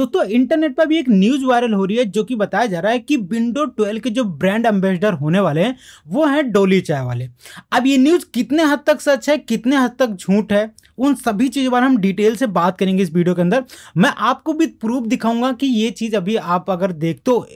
दोस्तों इंटरनेट पर भी एक न्यूज वायरल हो रही है जो कि बताया जा रहा है कि विंडो 12 के जो ब्रांड एम्बेसडर होने वाले हैं वो हैं डोली चाय वाले अब ये न्यूज कितने हद तक सच है कितने हद तक झूठ है उन सभी चीज़ों पर हम डिटेल से बात करेंगे इस वीडियो के अंदर मैं आपको भी प्रूफ दिखाऊंगा कि ये चीज़ अभी आप अगर देखते हो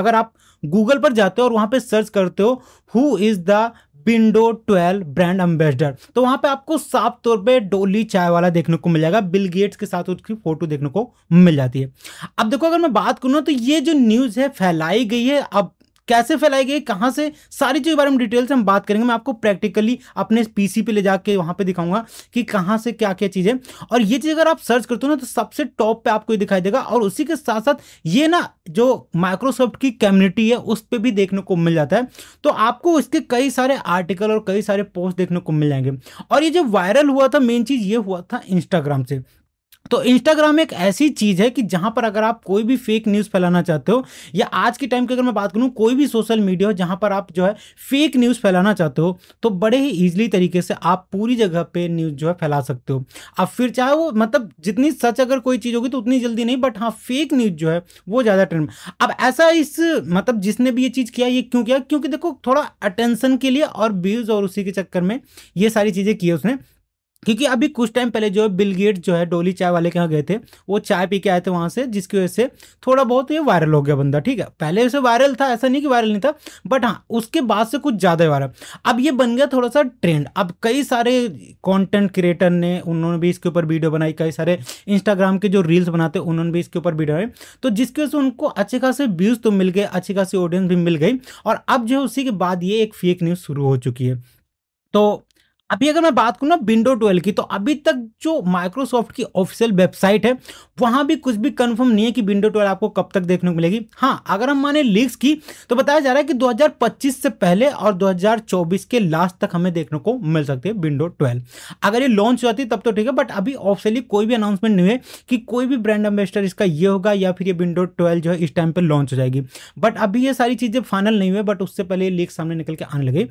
अगर आप गूगल पर जाते हो और वहाँ पर सर्च करते हो who is the window 12 brand ambassador तो वहां पे आपको साफ तौर पे डोली चाय वाला देखने को मिल जाएगा बिल गेट्स के साथ उसकी फोटो देखने को मिल जाती है अब देखो अगर मैं बात करूँ तो ये जो न्यूज़ है फैलाई गई है अब कैसे फैलाई गई कहाँ से सारी चीज़ के बारे में डिटेल से हम बात करेंगे मैं आपको प्रैक्टिकली अपने पीसी पे ले जाके वहाँ पे दिखाऊंगा कि कहाँ से क्या क्या चीज़ें और ये चीज़ अगर आप सर्च करते हो ना तो सबसे टॉप पे आपको दिखाई देगा और उसी के साथ साथ ये ना जो माइक्रोसॉफ्ट की कम्युनिटी है उस पर भी देखने को मिल जाता है तो आपको इसके कई सारे आर्टिकल और कई सारे पोस्ट देखने को मिल जाएंगे और ये जो वायरल हुआ था मेन चीज़ ये हुआ था इंस्टाग्राम से तो इंस्टाग्राम एक ऐसी चीज है कि जहां पर अगर आप कोई भी फेक न्यूज फैलाना चाहते हो या आज के टाइम की अगर मैं बात करूं कोई भी सोशल मीडिया हो जहां पर आप जो है फेक न्यूज फैलाना चाहते हो तो बड़े ही ईजिली तरीके से आप पूरी जगह पे न्यूज जो है फैला सकते हो अब फिर चाहे वो मतलब जितनी सच अगर कोई चीज होगी तो उतनी जल्दी नहीं बट हाँ फेक न्यूज जो है वो ज्यादा ट्रेंड अब ऐसा इस मतलब जिसने भी ये चीज किया ये क्यों किया क्योंकि देखो थोड़ा अटेंशन के लिए और व्यूज और उसी के चक्कर में ये सारी चीजें की उसने क्योंकि अभी कुछ टाइम पहले जो है बिल गेट जो है डोली चाय वाले के यहाँ गए थे वो चाय पी के आए थे वहाँ से जिसकी वजह से थोड़ा बहुत ये वायरल हो गया बंदा ठीक है पहले उसे वायरल था ऐसा नहीं कि वायरल नहीं था बट हाँ उसके बाद से कुछ ज़्यादा वायरल अब ये बन गया थोड़ा सा ट्रेंड अब कई सारे कॉन्टेंट क्रिएटर ने उन्होंने भी इसके ऊपर वीडियो बनाई कई सारे इंस्टाग्राम के जो रील्स बनाते उन्होंने भी इसके ऊपर वीडियो बनाई तो जिसकी वजह से उनको अच्छे खासे व्यूज़ तो मिल गए अच्छी खासी ऑडियंस भी मिल गई और अब जो है उसी के बाद ये एक फेक न्यूज़ शुरू हो चुकी है तो अभी अगर मैं बात करूँ ना विंडो ट्वेल्व की तो अभी तक जो माइक्रोसॉफ्ट की ऑफिशियल वेबसाइट है वहाँ भी कुछ भी कंफर्म नहीं है कि विंडो ट्वेल्व आपको कब तक देखने को मिलेगी हाँ अगर हम माने लीक्स की तो बताया जा रहा है कि 2025 से पहले और 2024 के लास्ट तक हमें देखने को मिल सकती है विंडो ट्वेल्व अगर ये लॉन्च हो जाती तब तो ठीक है बट अभी ऑफिशियली कोई भी अनाउंसमेंट नहीं है कि कोई भी ब्रांड एम्बेस्टर इसका ये होगा या फिर ये विंडो ट्वेल्व जो है इस टाइम पर लॉन्च हो जाएगी बट अभी ये सारी चीज़ें फाइनल नहीं हुई बट उससे पहले लीक सामने निकल के आने लगे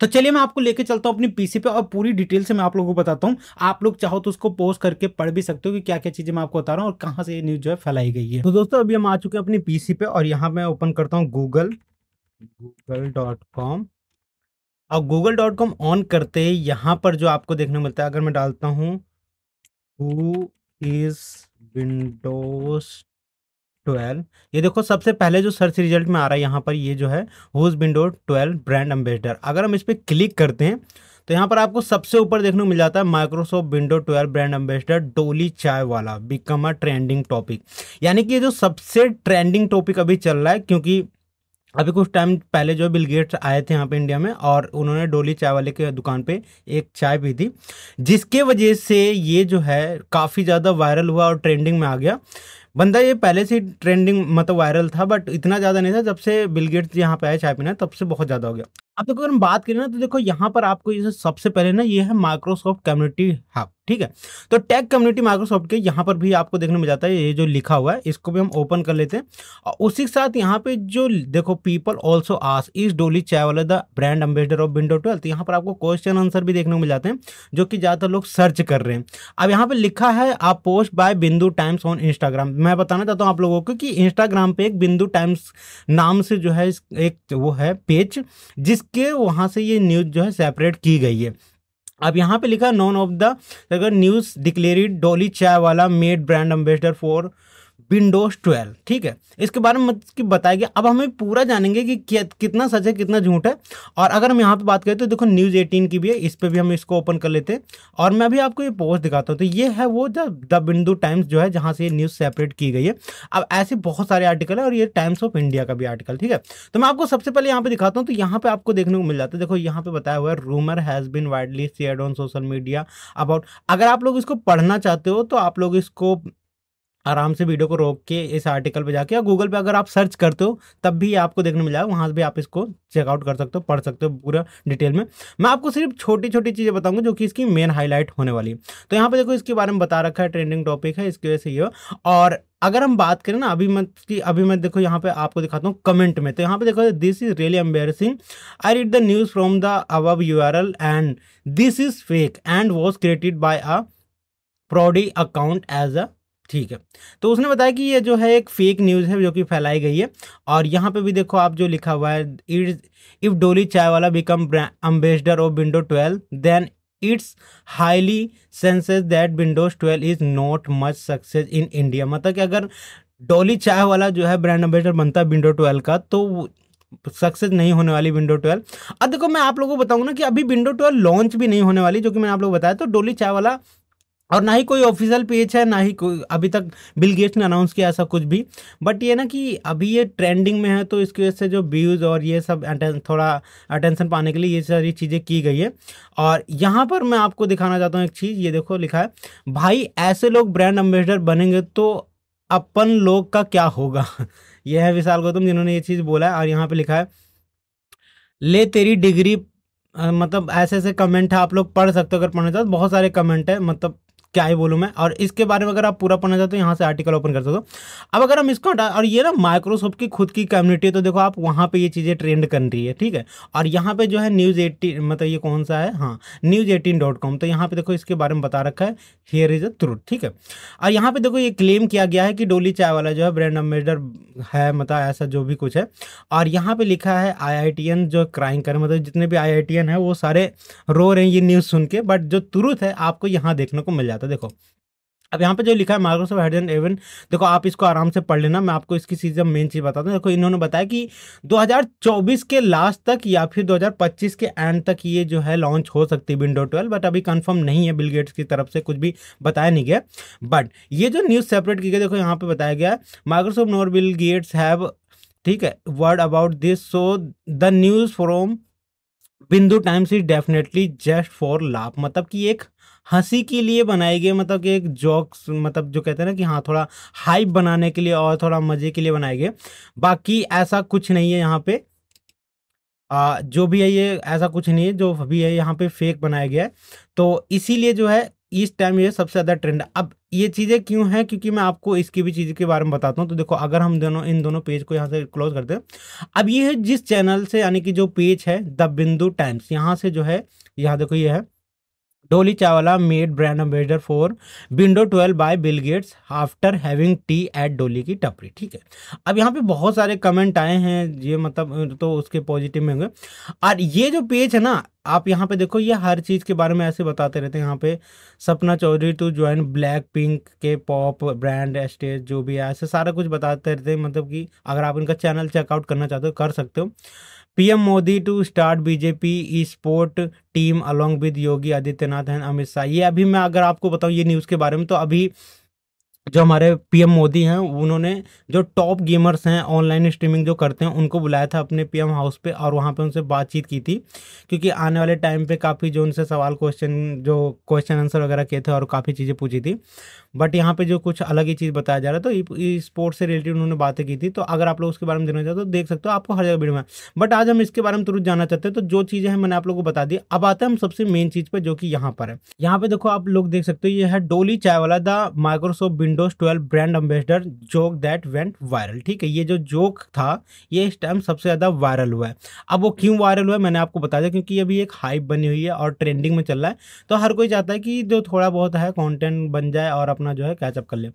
तो चलिए मैं आपको लेके चलता हूँ अपनी पीसी पे और पूरी डिटेल से मैं आप लोगों को बताता हूँ आप लोग चाहो तो उसको पोस्ट करके पढ़ भी सकते हो कि क्या क्या चीजें मैं आपको बता रहा हूँ और कहाँ से ये न्यूज जो है फैलाई गई है तो दोस्तों अभी हम आ चुके हैं अपनी पीसी पे और यहाँ मैं ओपन करता हूँ गूगल गूगल डॉट कॉम और गूगल डॉट कॉम ऑन करते ही यहाँ पर जो आपको देखने मिलता है अगर मैं डालता हूँ हु इज विंडोज ट्वेल्व ये देखो सबसे पहले जो सर्च रिजल्ट में आ रहा है यहाँ पर ये जो है who's window twelve brand ambassador अगर हम इस पर क्लिक करते हैं तो यहाँ पर आपको सबसे ऊपर देखने को मिल जाता है माइक्रोसॉफ्ट विंडो 12 ब्रांड एम्बेसडर डोली चाय wala become a trending topic यानी कि ये जो सबसे ट्रेंडिंग टॉपिक अभी चल रहा है क्योंकि अभी कुछ टाइम पहले जो बिल गेट्स आए थे यहाँ पे इंडिया में और उन्होंने डोली चाय वाले के दुकान पे एक चाय पी थी जिसके वजह से ये जो है काफ़ी ज़्यादा वायरल हुआ और ट्रेंडिंग में आ गया बंदा ये पहले से ट्रेंडिंग मतलब वायरल था बट इतना ज़्यादा नहीं था जब से बिलगेट्स यहाँ पे आए चाय पीना तब से बहुत ज़्यादा हो गया अब देखो तो अगर हम बात करें ना तो देखो यहाँ पर आपको ये सबसे पहले ना ये है माइक्रोसॉफ्ट कम्युनिटी हब ठीक है तो टेक कम्युनिटी माइक्रोसॉफ्ट के यहाँ पर भी आपको देखने में जाता है ये जो लिखा हुआ है इसको भी हम ओपन कर लेते हैं और उसी के साथ यहाँ पे जो देखो people also us is Dolly वाले the brand ambassador of window twelfth यहाँ पर आपको क्वेश्चन आंसर भी देखने को मिल जाते हैं जो कि ज़्यादातर लोग सर्च कर रहे हैं अब यहाँ पर लिखा है आप post by Bindu Times on Instagram मैं बताना चाहता हूँ आप लोगों को कि इंस्टाग्राम पे एक बिंदु टाइम्स नाम से जो है एक वो है पेज जिस इसके वहाँ से ये न्यूज़ जो है सेपरेट की गई है अब यहाँ पे लिखा नॉन ऑफ द अगर न्यूज़ डिक्लेरिड डोली चाय Wala made brand ambassador for Windows twelve ठीक है इसके बारे में बताया गया अब हमें पूरा जानेंगे कि कितना सच है कितना झूठ है और अगर हम यहाँ पे बात करें तो देखो न्यूज़ एटीन की भी है इस पर भी हम इसको ओपन कर लेते हैं और मैं अभी आपको ये पोस्ट दिखाता हूँ तो ये है वो जब द विंडो टाइम्स जो है जहाँ से ये न्यूज़ सेपरेट की गई है अब ऐसे बहुत सारे आर्टिकल है और ये टाइम्स ऑफ इंडिया का भी आर्टिकल ठीक है तो मैं आपको सबसे पहले यहाँ पर दिखाता हूँ तो यहाँ पर आपको देखने को मिल जाता है देखो यहाँ पर बताया हुआ है rumour has been widely shared on social media about अगर आप लोग इसको पढ़ना चाहते हो तो आप लोग इसको आराम से वीडियो को रोक के इस आर्टिकल पे जाके या गूगल पे अगर आप सर्च करते हो तब भी आपको देखने मिल जाएगा वहाँ से भी आप इसको चेकआउट कर सकते हो पढ़ सकते हो पूरा डिटेल में मैं आपको सिर्फ छोटी छोटी चीज़ें बताऊंगा जो कि इसकी मेन हाईलाइट होने वाली है तो यहाँ पे देखो इसके बारे में बता रखा है ट्रेंडिंग टॉपिक है इसकी वजह से ये और अगर हम बात करें ना अभी मत की अभी मैं देखो यहाँ पे आपको दिखाता हूँ कमेंट में तो यहाँ पे देखो this is really embarrassing I read the news from the अब U R L and this is fake and was created by a parody account as a ठीक है तो उसने बताया कि ये जो है एक फेक न्यूज़ है जो कि फैलाई गई है और यहाँ पे भी देखो आप जो लिखा हुआ है इफ़ डोली चाय wala become ambassador of window twelve then it's highly senses that Windows twelve is not much success in India मतलब कि अगर डोली चाय वाला जो है ब्रांड अम्बेसडर बनता है विंडो ट्वेल्व का तो सक्सेस नहीं होने वाली विंडो ट्वेल्व अब देखो मैं आप लोगों को बताऊंगा ना कि अभी विंडो ट्वेल्व लॉन्च भी नहीं होने वाली जो कि मैंने आप लोग बताया तो डोली चाय वाला और ना ही कोई ऑफिशियल पेज है ना ही कोई अभी तक बिल गेट्स ने अनाउंस किया ऐसा कुछ भी बट ये ना कि अभी ये ट्रेंडिंग में है तो इसकी वजह से जो व्यूज़ और ये सब थोड़ा अटेंशन पाने के लिए ये सारी चीज़ें की गई है और यहाँ पर मैं आपको दिखाना चाहता हूँ एक चीज़ ये देखो लिखा है भाई ऐसे लोग ब्रांड एम्बेसडर बनेंगे तो अपन लोग का क्या होगा यह है विशाल गौतम जिन्होंने ये चीज़ बोला है और यहाँ पर लिखा है ले तेरी डिग्री मतलब ऐसे ऐसे कमेंट है आप लोग पढ़ सकते हो अगर पढ़ना चाहते बहुत सारे कमेंट है मतलब क्या ही बोलूँ मैं और इसके बारे में अगर आप पूरा पढ़ना चाहते हो यहाँ से आर्टिकल ओपन कर सकते हो अब अगर हम इसको हटा और ये ना माइक्रोसॉफ्ट की खुद की कम्युनिटी है तो देखो आप वहाँ पर ये चीज़ें ट्रेंड कर रही है ठीक है और यहाँ पर जो है न्यूज़ एटीन मतलब ये कौन सा है हाँ न्यूज़ एटीन डॉट कॉम तो यहाँ पर देखो इसके बारे में बता रखा है हेयर इज़ अ ट्रूथ ठीक है और यहाँ पर देखो ये क्लेम किया गया है कि डोली चाय वाला जो है ब्रांड एम्बेसडर है मतलब ऐसा जो भी कुछ है और यहाँ पर लिखा है आई जो क्राइम कर मतलब जितने भी आई है वो सारे रो रहे हैं ये न्यूज़ सुन के बट जो तुरंत है आपको यहाँ देखने को मिल जाता है जाता है देखो अब यहाँ पे जो लिखा है माइक्रोसॉफ्ट हाइड्रोजन एवन देखो आप इसको आराम से पढ़ लेना मैं आपको इसकी चीज़ें मेन चीज़ बताता हूँ देखो इन्होंने बताया कि 2024 के लास्ट तक या फिर 2025 के एंड तक ये जो है लॉन्च हो सकती है विंडो 12 बट अभी कंफर्म नहीं है बिल गेट्स की तरफ से कुछ भी बताया नहीं गया बट ये जो न्यूज़ सेपरेट की गई देखो यहाँ पर बताया गया Microsoft nor Bill Gates have ठीक है word about this so the news from Bindu Times is definitely just for laugh मतलब कि एक हंसी के लिए बनाई गई मतलब कि एक जॉक्स मतलब जो कहते हैं ना कि हाँ थोड़ा हाइप बनाने के लिए और थोड़ा मज़े के लिए बनाए गए बाकी ऐसा कुछ नहीं है यहाँ पे आ, जो भी है ये ऐसा कुछ नहीं है जो भी है यहाँ पे फेक बनाया गया है तो इसीलिए जो है इस टाइम ये सबसे ज़्यादा ट्रेंड है अब ये चीज़ें क्यों हैं क्योंकि मैं आपको इसकी भी चीज़ के बारे में बताता हूँ तो देखो अगर हम दोनों इन दोनों पेज को यहाँ से क्लोज करते हैं अब ये है जिस चैनल से यानी कि जो पेज है द बिंदु टाइम्स यहाँ से जो है यहाँ देखो ये है Dolly Chawla made brand ambassador for window 12 by Bill Gates after having tea at Dolly की टपरी ठीक है अब यहाँ पे बहुत सारे कमेंट आए हैं ये मतलब तो उसके पॉजिटिव में होंगे और ये जो पेज है ना आप यहाँ पे देखो ये हर चीज़ के बारे में ऐसे बताते रहते हैं यहाँ पे Sapna Chaudhary to join black pink के पॉप ब्रांड स्टेज जो भी है ऐसे सारा कुछ बताते रहते हैं मतलब कि अगर आप इनका चैनल चेकआउट करना चाहते हो कर सकते हो PM Modi to start BJP e sport team along with Yogi Adityanath and Amit Shah ये अभी मैं अगर आपको बताऊं ये न्यूज़ के बारे में तो अभी जो हमारे पीएम मोदी हैं उन्होंने जो टॉप गेमर्स हैं ऑनलाइन स्ट्रीमिंग जो करते हैं उनको बुलाया था अपने पीएम हाउस पे और वहाँ पे उनसे बातचीत की थी क्योंकि आने वाले टाइम पे काफ़ी जो उनसे सवाल क्वेश्चन जो क्वेश्चन आंसर वगैरह किए थे और काफ़ी चीज़ें पूछी थी बट यहाँ पे जो कुछ अलग ही चीज़ बताया जा रहा है तो स्पोर्ट्स से रिलेटेड उन्होंने बातें की थी तो अगर आप लोग उसके बारे में देखना चाहते हो तो देख सकते हो आपको हर जगह भीड़ में बट आज हम इसके बारे में तुरंत जानना चाहते हैं तो जो चीज़ें हैं मैंने आप लोग को बता दी अब आते हैं हम सबसे मेन चीज़ पर जो कि यहाँ पर है यहाँ पे देखो आप लोग देख सकते हो ये है डोली चाय wala the Microsoft Windows 12 brand ambassador joke that went viral ठीक है ये जो जोक था ये इस टाइम सबसे ज़्यादा वायरल हुआ है अब वो क्यों वायरल हुआ है मैंने आपको बता दिया क्योंकि अभी एक हाइप बनी हुई है और ट्रेंडिंग में चल रहा है तो हर कोई चाहता है कि जो थोड़ा बहुत है कॉन्टेंट बन जाए और अपना जो है कैचअप कर ले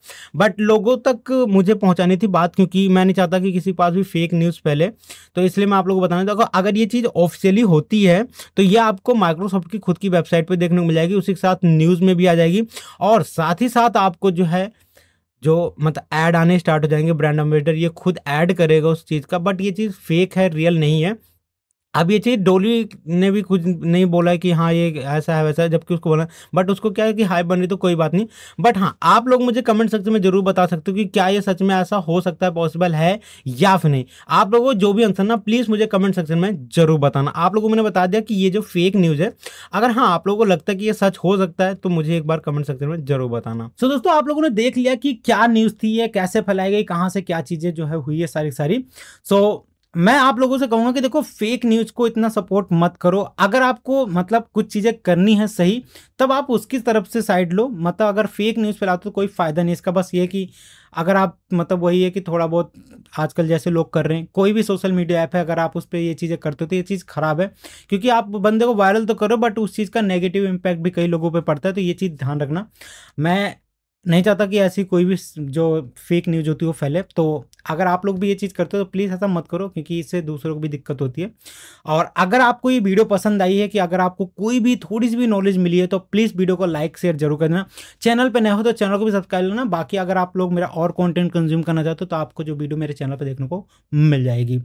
बट लोगों तक मुझे पहुँचानी थी बात क्योंकि मैं नहीं चाहता कि किसी के पास भी फेक न्यूज़ फैले तो इसलिए मैं आप लोगों को बताना चाहूँगा अगर ये चीज़ ऑफिशियली होती है तो ये आपको माइक्रोसॉफ्ट की खुद की वेबसाइट पर देखने को मिल जाएगी उसी के साथ न्यूज़ में भी आ जाएगी और साथ ही साथ आपको जो है जो मतलब ऐड आने स्टार्ट हो जाएंगे ब्रांड एम्बेसडर ये खुद ऐड करेगा उस चीज़ का बट ये चीज़ फेक है रियल नहीं है अब ये चीज़ डोली ने भी कुछ नहीं बोला कि हाँ ये ऐसा है वैसा है जबकि उसको बोला बट उसको क्या है कि हाई बन रही तो कोई बात नहीं बट हाँ आप लोग मुझे कमेंट सेक्शन में जरूर बता सकते हो कि क्या ये सच में ऐसा हो सकता है पॉसिबल है या फिर नहीं आप लोगों को जो भी आंसर ना प्लीज़ मुझे कमेंट सेक्शन में जरूर बताना आप लोगों को मैंने बता दिया कि ये जो फेक न्यूज़ है अगर हाँ आप लोगों को लगता है कि ये सच हो सकता है तो मुझे एक बार कमेंट सेक्शन में जरूर बताना सो दोस्तों आप लोगों ने देख लिया कि क्या न्यूज़ थी ये कैसे फैलाई गई कहाँ से क्या चीज़ें जो है हुई है सारी सारी सो मैं आप लोगों से कहूँगा कि देखो फेक न्यूज़ को इतना सपोर्ट मत करो अगर आपको मतलब कुछ चीज़ें करनी है सही तब आप उसकी तरफ से साइड लो मतलब अगर फेक न्यूज़ फैलाते तो कोई फ़ायदा नहीं इसका बस ये कि अगर आप मतलब वही है कि थोड़ा बहुत आजकल जैसे लोग कर रहे हैं कोई भी सोशल मीडिया ऐप है अगर आप उस पर ये चीज़ें करते हो तो ये चीज़ ख़राब है क्योंकि आप बंदे को वायरल तो करो बट उस चीज़ का नेगेटिव इम्पैक्ट भी कई लोगों पर पड़ता है तो ये चीज़ ध्यान रखना मैं नहीं चाहता कि ऐसी कोई भी जो फेक न्यूज़ होती है वो फैले तो अगर आप लोग भी ये चीज़ करते हो तो प्लीज़ ऐसा मत करो क्योंकि इससे दूसरों को भी दिक्कत होती है और अगर आपको ये वीडियो पसंद आई है कि अगर आपको कोई भी थोड़ी सी भी नॉलेज मिली है तो प्लीज़ वीडियो को लाइक शेयर जरूर कर देना चैनल पर नए हो तो चैनल को भी सब्सक्राइब लेना बाकी अगर आप लोग मेरा और कॉन्टेंट कंज्यूम करना चाहते हो तो आपको जो वीडियो मेरे चैनल पर देखने को मिल जाएगी